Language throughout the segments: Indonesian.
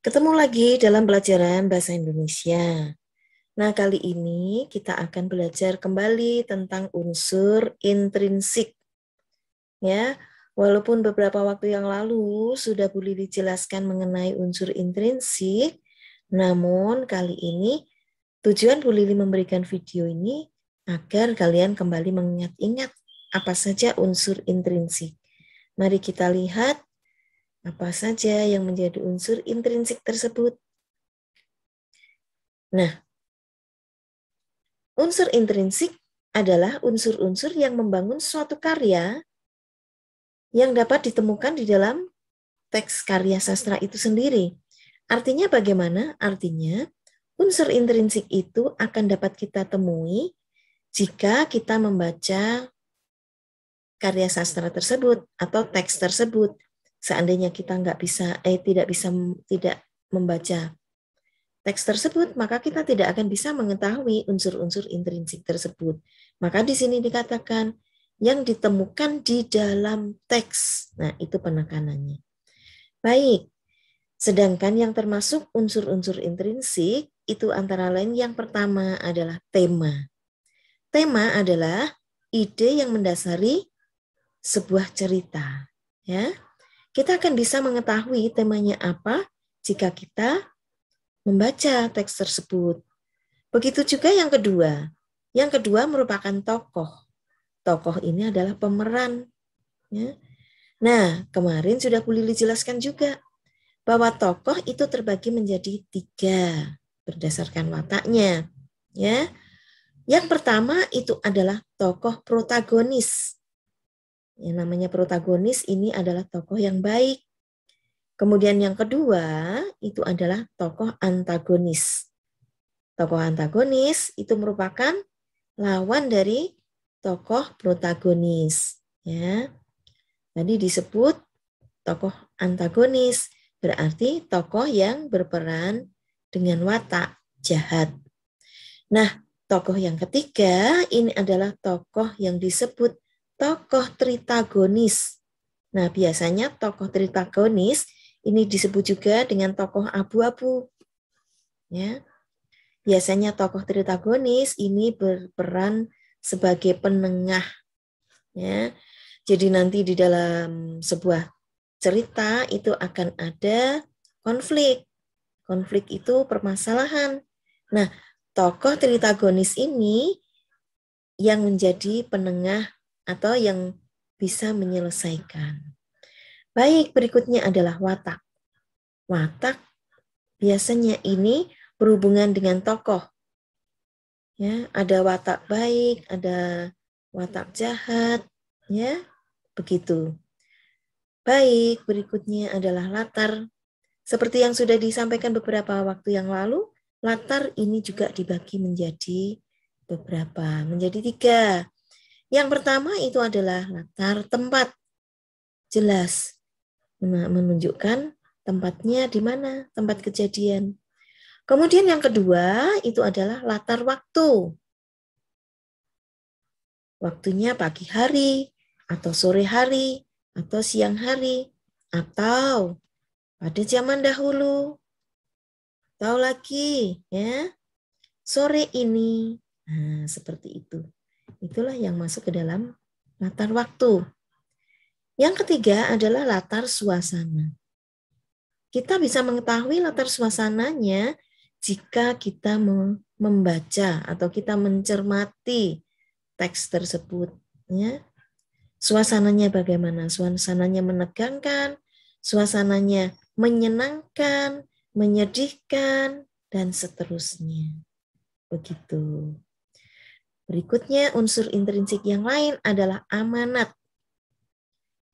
Ketemu lagi dalam pelajaran Bahasa Indonesia. Nah, kali ini kita akan belajar kembali tentang unsur intrinsik. Ya, walaupun beberapa waktu yang lalu sudah boleh dijelaskan mengenai unsur intrinsik, namun kali ini tujuan Bu Lili memberikan video ini agar kalian kembali mengingat-ingat apa saja unsur intrinsik. Mari kita lihat apa saja yang menjadi unsur intrinsik tersebut? Nah, unsur intrinsik adalah unsur-unsur yang membangun suatu karya yang dapat ditemukan di dalam teks karya sastra itu sendiri. Artinya bagaimana? Artinya unsur intrinsik itu akan dapat kita temui jika kita membaca karya sastra tersebut atau teks tersebut. Seandainya kita nggak bisa, eh tidak bisa, tidak membaca teks tersebut, maka kita tidak akan bisa mengetahui unsur-unsur intrinsik tersebut. Maka di sini dikatakan yang ditemukan di dalam teks. Nah, itu penekanannya. Baik. Sedangkan yang termasuk unsur-unsur intrinsik itu antara lain yang pertama adalah tema. Tema adalah ide yang mendasari sebuah cerita, ya. Kita akan bisa mengetahui temanya apa jika kita membaca teks tersebut. Begitu juga yang kedua. Yang kedua merupakan tokoh. Tokoh ini adalah pemeran. Ya. Nah, kemarin sudah Kulili jelaskan juga bahwa tokoh itu terbagi menjadi tiga berdasarkan wataknya. Ya, yang pertama itu adalah tokoh protagonis. Yang namanya protagonis ini adalah tokoh yang baik. Kemudian yang kedua itu adalah tokoh antagonis. Tokoh antagonis itu merupakan lawan dari tokoh protagonis. Ya. Tadi disebut tokoh antagonis berarti tokoh yang berperan dengan watak jahat. Nah, tokoh yang ketiga ini adalah tokoh yang disebut tokoh tritagonis. Nah, biasanya tokoh tritagonis ini disebut juga dengan tokoh abu-abu. Ya. Biasanya tokoh tritagonis ini berperan sebagai penengah. Ya. Jadi nanti di dalam sebuah cerita itu akan ada konflik. Konflik itu permasalahan. Nah, tokoh tritagonis ini yang menjadi penengah atau yang bisa menyelesaikan. Baik, berikutnya adalah watak. Watak biasanya ini berhubungan dengan tokoh. Ya, ada watak baik, ada watak jahat, ya. Begitu. Baik, berikutnya adalah latar. Seperti yang sudah disampaikan beberapa waktu yang lalu, latar ini juga dibagi menjadi beberapa, menjadi tiga. Yang pertama itu adalah latar tempat. Jelas menunjukkan tempatnya di mana, tempat kejadian. Kemudian yang kedua itu adalah latar waktu. Waktunya pagi hari atau sore hari atau siang hari atau pada zaman dahulu atau lagi ya sore ini. Nah, seperti itu. Itulah yang masuk ke dalam latar waktu. Yang ketiga adalah latar suasana. Kita bisa mengetahui latar suasananya jika kita membaca atau kita mencermati teks tersebut. Ya. Suasananya bagaimana? Suasananya menegangkan, suasananya menyenangkan, menyedihkan, dan seterusnya. Begitu. Berikutnya, unsur intrinsik yang lain adalah amanat.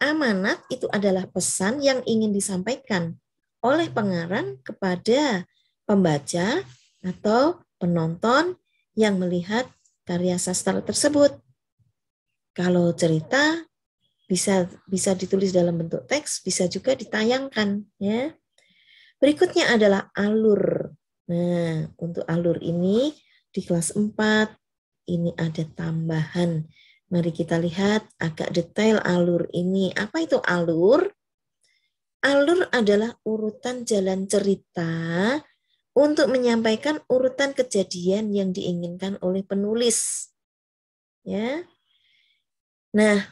Amanat itu adalah pesan yang ingin disampaikan oleh pengarang kepada pembaca atau penonton yang melihat karya sastra tersebut. Kalau cerita bisa bisa ditulis dalam bentuk teks, bisa juga ditayangkan ya. Berikutnya adalah alur. Nah, untuk alur ini di kelas 4 ini ada tambahan. Mari kita lihat agak detail alur ini. Apa itu alur? Alur adalah urutan jalan cerita untuk menyampaikan urutan kejadian yang diinginkan oleh penulis. Ya. Nah,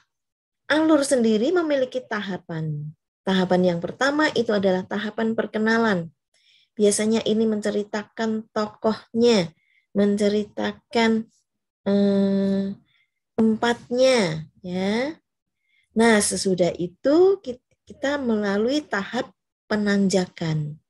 alur sendiri memiliki tahapan. Tahapan yang pertama itu adalah tahapan perkenalan. Biasanya ini menceritakan tokohnya, menceritakan eh, tempatnya ya. Nah, sesudah itu kita melalui tahap penanjakan.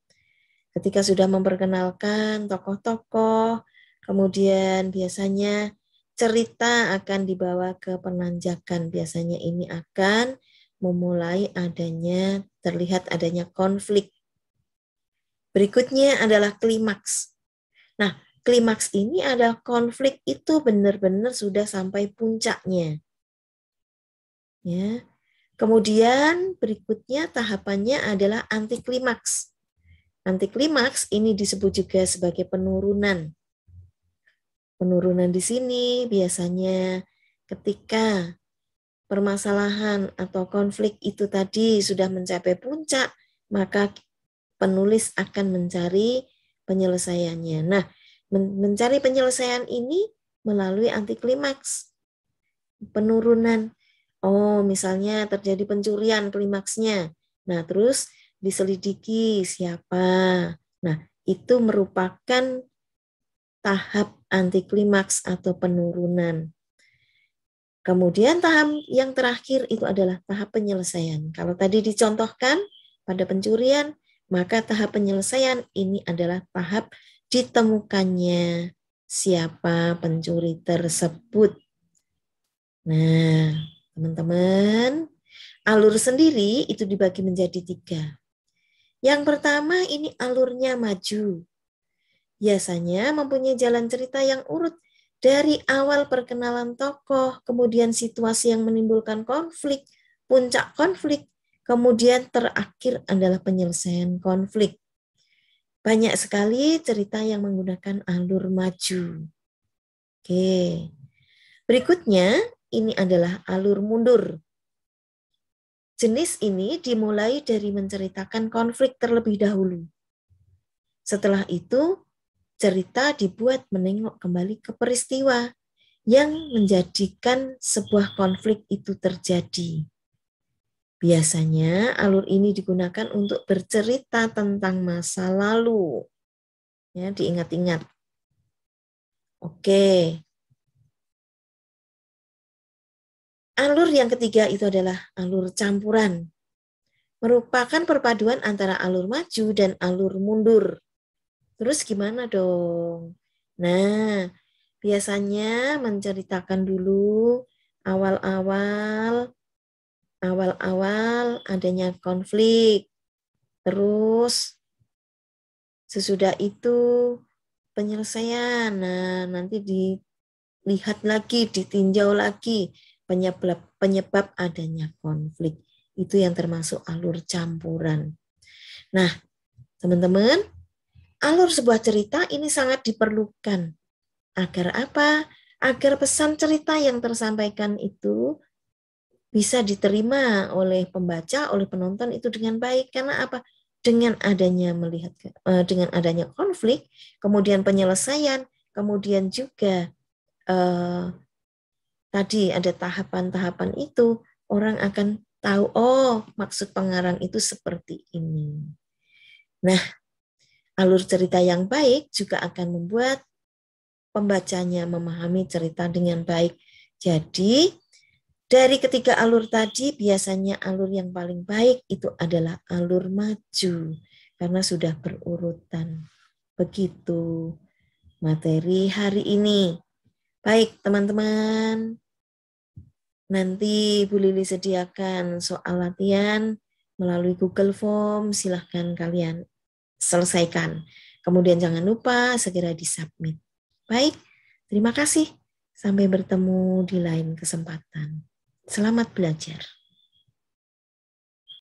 Ketika sudah memperkenalkan tokoh-tokoh, kemudian biasanya cerita akan dibawa ke penanjakan. Biasanya ini akan memulai adanya terlihat adanya konflik. Berikutnya adalah klimaks. Nah, klimaks ini adalah konflik itu benar-benar sudah sampai puncaknya. Ya. Kemudian berikutnya tahapannya adalah anti klimaks. Anti klimaks ini disebut juga sebagai penurunan. Penurunan di sini biasanya ketika permasalahan atau konflik itu tadi sudah mencapai puncak, maka penulis akan mencari penyelesaiannya. Nah, mencari penyelesaian ini melalui antiklimaks. Penurunan. Oh, misalnya terjadi pencurian klimaksnya. Nah, terus diselidiki siapa. Nah, itu merupakan tahap antiklimaks atau penurunan. Kemudian tahap yang terakhir itu adalah tahap penyelesaian. Kalau tadi dicontohkan pada pencurian, maka tahap penyelesaian ini adalah tahap ditemukannya siapa pencuri tersebut. Nah, teman-teman, alur sendiri itu dibagi menjadi tiga. Yang pertama ini alurnya maju. Biasanya mempunyai jalan cerita yang urut dari awal perkenalan tokoh, kemudian situasi yang menimbulkan konflik, puncak konflik, kemudian terakhir adalah penyelesaian konflik. Banyak sekali cerita yang menggunakan alur maju. Oke. Berikutnya, ini adalah alur mundur. Jenis ini dimulai dari menceritakan konflik terlebih dahulu. Setelah itu, cerita dibuat menengok kembali ke peristiwa yang menjadikan sebuah konflik itu terjadi. Biasanya alur ini digunakan untuk bercerita tentang masa lalu. Ya, diingat-ingat. Oke. Alur yang ketiga itu adalah alur campuran. Merupakan perpaduan antara alur maju dan alur mundur. Terus gimana dong? Nah, biasanya menceritakan dulu awal-awal awal-awal adanya konflik, terus sesudah itu penyelesaian. Nah, nanti dilihat lagi, ditinjau lagi penyebab penyebab adanya konflik. Itu yang termasuk alur campuran. Nah, teman-teman, alur sebuah cerita ini sangat diperlukan. Agar apa? Agar pesan cerita yang tersampaikan itu bisa diterima oleh pembaca, oleh penonton itu dengan baik karena apa? Dengan adanya melihat eh, dengan adanya konflik, kemudian penyelesaian, kemudian juga eh, tadi ada tahapan-tahapan itu orang akan tahu oh maksud pengarang itu seperti ini. Nah, alur cerita yang baik juga akan membuat pembacanya memahami cerita dengan baik. Jadi, dari ketiga alur tadi, biasanya alur yang paling baik itu adalah alur maju, karena sudah berurutan. Begitu materi hari ini. Baik, teman-teman. Nanti Bu Lili sediakan soal latihan melalui Google Form. Silahkan kalian selesaikan. Kemudian jangan lupa segera di submit. Baik, terima kasih. Sampai bertemu di lain kesempatan. Selamat belajar.